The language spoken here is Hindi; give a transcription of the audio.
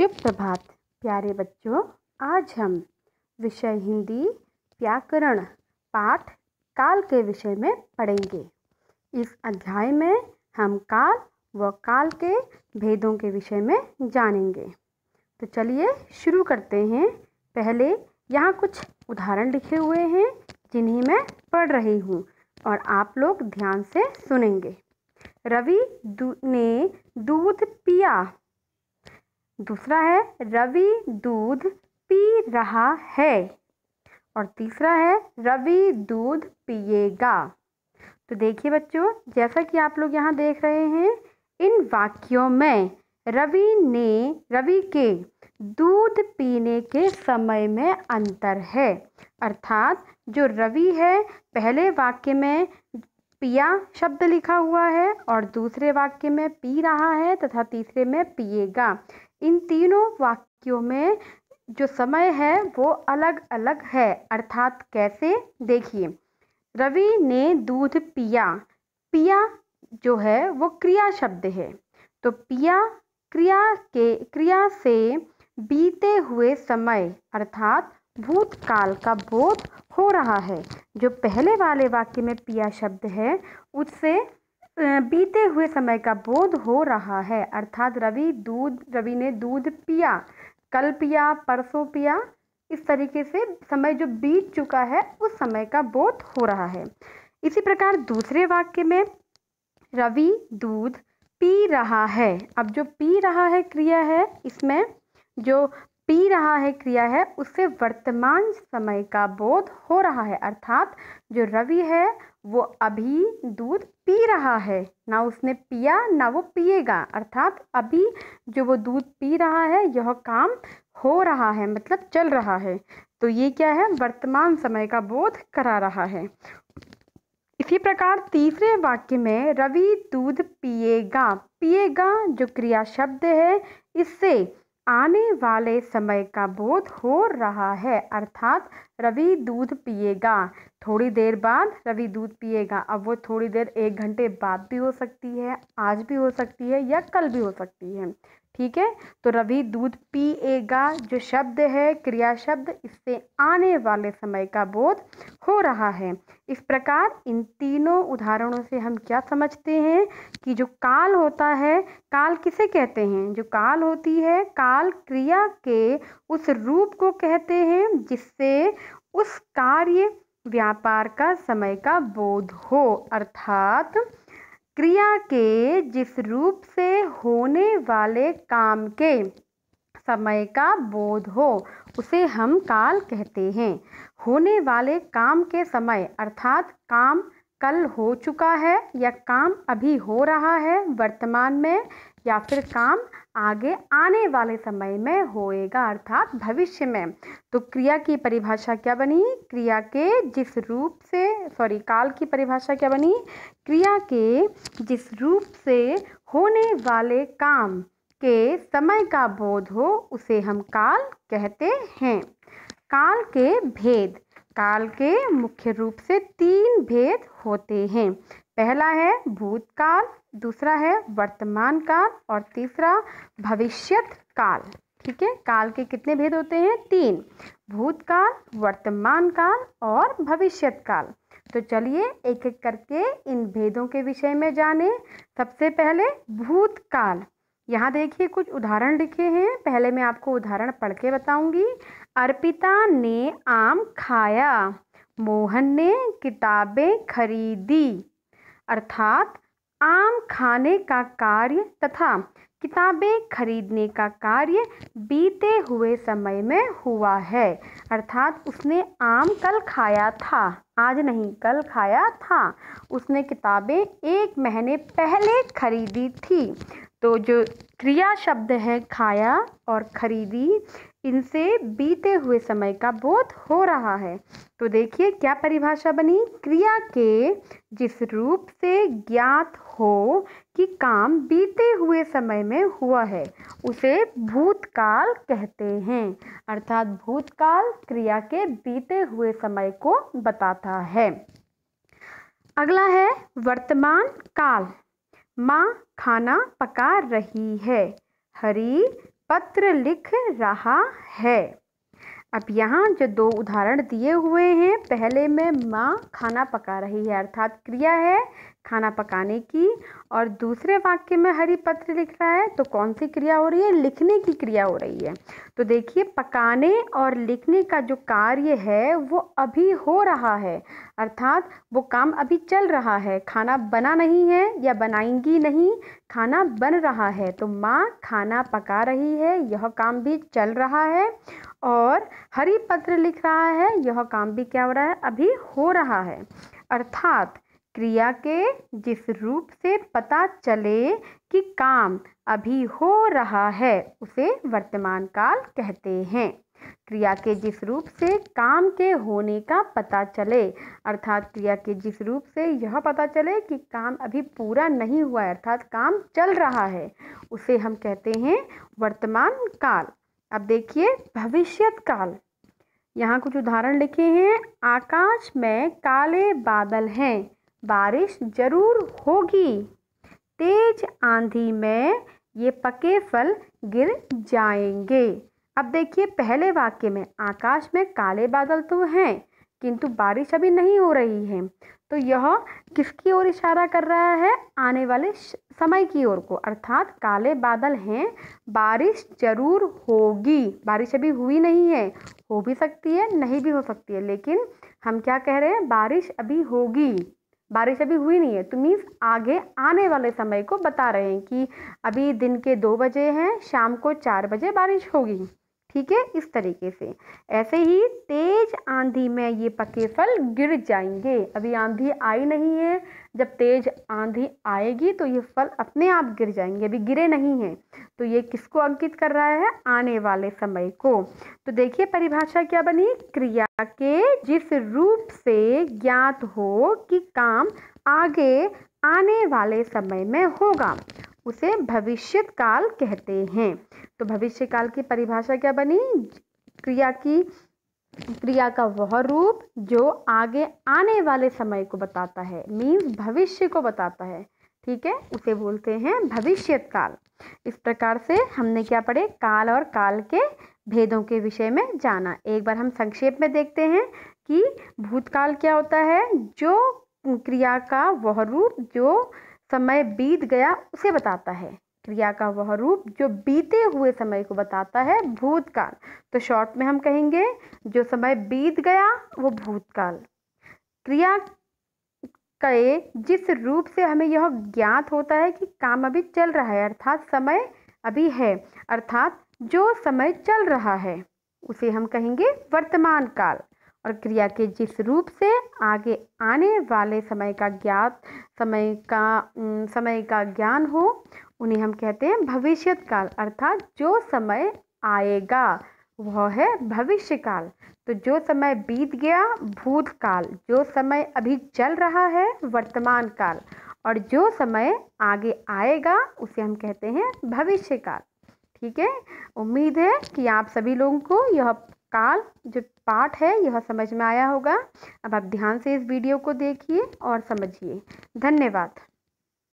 शुभ प्रभात प्यारे बच्चों आज हम विषय हिंदी व्याकरण पाठ काल के विषय में पढ़ेंगे इस अध्याय में हम काल व काल के भेदों के विषय में जानेंगे तो चलिए शुरू करते हैं पहले यहाँ कुछ उदाहरण लिखे हुए हैं जिन्हें मैं पढ़ रही हूँ और आप लोग ध्यान से सुनेंगे रवि दू ने दूध पिया दूसरा है रवि दूध पी रहा है और तीसरा है रवि दूध पिएगा तो देखिए बच्चों जैसा कि आप लोग यहाँ देख रहे हैं इन वाक्यों में रवि ने रवि के दूध पीने के समय में अंतर है अर्थात जो रवि है पहले वाक्य में पिया शब्द लिखा हुआ है और दूसरे वाक्य में पी रहा है तथा तीसरे में पिएगा इन तीनों वाक्यों में जो समय है वो अलग अलग है अर्थात कैसे देखिए रवि ने दूध पिया पिया जो है वो क्रिया शब्द है तो पिया क्रिया के क्रिया से बीते हुए समय अर्थात भूतकाल का बोध हो रहा है जो पहले वाले वाक्य में पिया शब्द है उससे बीते हुए समय का बोध हो रहा है अर्थात रवि दूध रवि ने दूध पिया कल पिया परसों पिया इस तरीके से समय जो बीत चुका है उस समय का बोध हो रहा है इसी प्रकार दूसरे वाक्य में रवि दूध पी रहा है अब जो पी रहा है क्रिया है इसमें जो पी रहा है क्रिया है उससे वर्तमान समय का बोध हो रहा है अर्थात जो रवि है वो अभी दूध पी रहा है ना उसने पिया ना वो पिएगा अर्थात अभी जो वो दूध पी रहा है यह काम हो रहा है मतलब चल रहा है तो ये क्या है वर्तमान समय का बोध करा रहा है इसी प्रकार तीसरे वाक्य में रवि दूध पिएगा पिएगा जो क्रिया शब्द है इससे आने वाले समय का बोध हो रहा है अर्थात रवि दूध पिएगा थोड़ी देर बाद रवि दूध पिएगा अब वो थोड़ी देर एक घंटे बाद भी हो सकती है आज भी हो सकती है या कल भी हो सकती है ठीक है तो रवि दूध पिएगा जो शब्द है क्रिया शब्द इससे आने वाले समय का बोध हो रहा है इस प्रकार इन तीनों उदाहरणों से हम क्या समझते हैं कि जो काल होता है काल किसे कहते हैं जो काल होती है काल क्रिया के उस रूप को कहते हैं जिससे उस कार्य व्यापार का समय का बोध हो अर्थात क्रिया के जिस रूप से होने वाले काम के समय का बोध हो उसे हम काल कहते हैं होने वाले काम के समय अर्थात काम कल हो चुका है या काम अभी हो रहा है वर्तमान में या फिर काम आगे आने वाले समय में होएगा अर्थात भविष्य में तो क्रिया की परिभाषा क्या बनी क्रिया के जिस रूप से सॉरी काल की परिभाषा क्या बनी क्रिया के जिस रूप से होने वाले काम के समय का बोध हो उसे हम काल कहते हैं काल के भेद काल के मुख्य रूप से तीन भेद होते हैं पहला है भूतकाल दूसरा है वर्तमान काल और तीसरा भविष्यत काल ठीक है काल के कितने भेद होते हैं तीन भूतकाल वर्तमान काल और भविष्यत काल तो चलिए एक एक करके इन भेदों के विषय में जाने सबसे पहले भूतकाल यहाँ देखिए कुछ उदाहरण लिखे हैं पहले मैं आपको उदाहरण पढ़ के बताऊंगी अर्पिता ने आम खाया मोहन ने किताबें खरीदी अर्थात आम खाने का कार्य तथा किताबें खरीदने का कार्य बीते हुए समय में हुआ है अर्थात उसने आम कल खाया था आज नहीं कल खाया था उसने किताबें एक महीने पहले खरीदी थी तो जो क्रिया शब्द है खाया और खरीदी इनसे बीते हुए समय का बोध हो रहा है तो देखिए क्या परिभाषा बनी क्रिया के जिस रूप से ज्ञात हो कि काम बीते हुए समय में हुआ है उसे भूतकाल कहते हैं अर्थात भूतकाल क्रिया के बीते हुए समय को बताता है अगला है वर्तमान काल माँ खाना पका रही है हरी पत्र लिख रहा है अब यहाँ जो दो उदाहरण दिए हुए हैं पहले में माँ खाना पका रही है अर्थात क्रिया है खाना पकाने की और दूसरे वाक्य में हरी पत्र लिख रहा है तो कौन सी क्रिया हो रही है लिखने की क्रिया हो रही है तो देखिए पकाने और लिखने का जो कार्य है वो अभी हो रहा है अर्थात वो काम अभी चल रहा है खाना बना नहीं है या बनाएंगी नहीं खाना बन रहा है तो माँ खाना पका रही है यह काम भी चल रहा है और हरि पत्र लिख रहा है यह काम भी क्या हो रहा है अभी हो रहा है अर्थात क्रिया के जिस रूप से पता चले कि काम अभी हो रहा है उसे वर्तमान काल कहते हैं क्रिया के जिस रूप से काम के होने का पता चले अर्थात क्रिया के जिस रूप से यह पता चले कि काम अभी पूरा नहीं हुआ है अर्थात काम चल रहा है उसे हम कहते हैं वर्तमान काल अब देखिए भविष्यत काल यहाँ कुछ उदाहरण लिखे हैं आकाश में काले बादल हैं बारिश जरूर होगी तेज आंधी में ये पके फल गिर जाएंगे अब देखिए पहले वाक्य में आकाश में काले बादल तो हैं किंतु बारिश अभी नहीं हो रही है तो यह किसकी ओर इशारा कर रहा है आने वाले समय की ओर को अर्थात काले बादल हैं बारिश जरूर होगी बारिश अभी हुई नहीं है हो भी सकती है नहीं भी हो सकती है लेकिन हम क्या कह रहे हैं बारिश अभी होगी बारिश अभी हुई नहीं है तो मीन्स आगे आने वाले समय को बता रहे हैं कि अभी दिन के दो बजे हैं शाम को चार बजे बारिश होगी ठीक है इस तरीके से ऐसे ही तेज आंधी में ये पके फल गिर जाएंगे अभी आंधी आई नहीं है जब तेज आंधी आएगी तो ये फल अपने आप गिर जाएंगे अभी गिरे नहीं हैं तो ये किसको अंकित कर रहा है आने वाले समय को तो देखिए परिभाषा क्या बनी क्रिया के जिस रूप से ज्ञात हो कि काम आगे आने वाले समय में होगा उसे भविष्यत काल कहते हैं तो भविष्य काल की परिभाषा क्या बनी क्रिया की क्रिया का वह रूप जो आगे आने वाले समय को बताता है मीन्स भविष्य को बताता है ठीक है उसे बोलते हैं भविष्यत काल इस प्रकार से हमने क्या पढ़े काल और काल के भेदों के विषय में जाना एक बार हम संक्षेप में देखते हैं कि भूतकाल क्या होता है जो क्रिया का वह रूप जो समय बीत गया उसे बताता है क्रिया का वह रूप जो बीते हुए समय को बताता है भूतकाल तो शॉर्ट में हम कहेंगे जो समय बीत गया वो भूतकाल क्रिया के जिस रूप से हमें यह ज्ञात होता है कि काम अभी चल रहा है अर्थात समय अभी है अर्थात जो समय चल रहा है उसे हम कहेंगे वर्तमान काल और क्रिया के जिस रूप से आगे आने वाले समय का ज्ञात समय का समय का ज्ञान हो उन्हें हम कहते हैं भविष्य काल अर्थात जो समय आएगा वह है भविष्य काल तो जो समय बीत गया भूतकाल जो समय अभी चल रहा है वर्तमान काल और जो समय आगे आएगा उसे हम कहते हैं भविष्य काल ठीक है उम्मीद है कि आप सभी लोगों को यह काल जो पाठ है यह समझ में आया होगा अब आप ध्यान से इस वीडियो को देखिए और समझिए धन्यवाद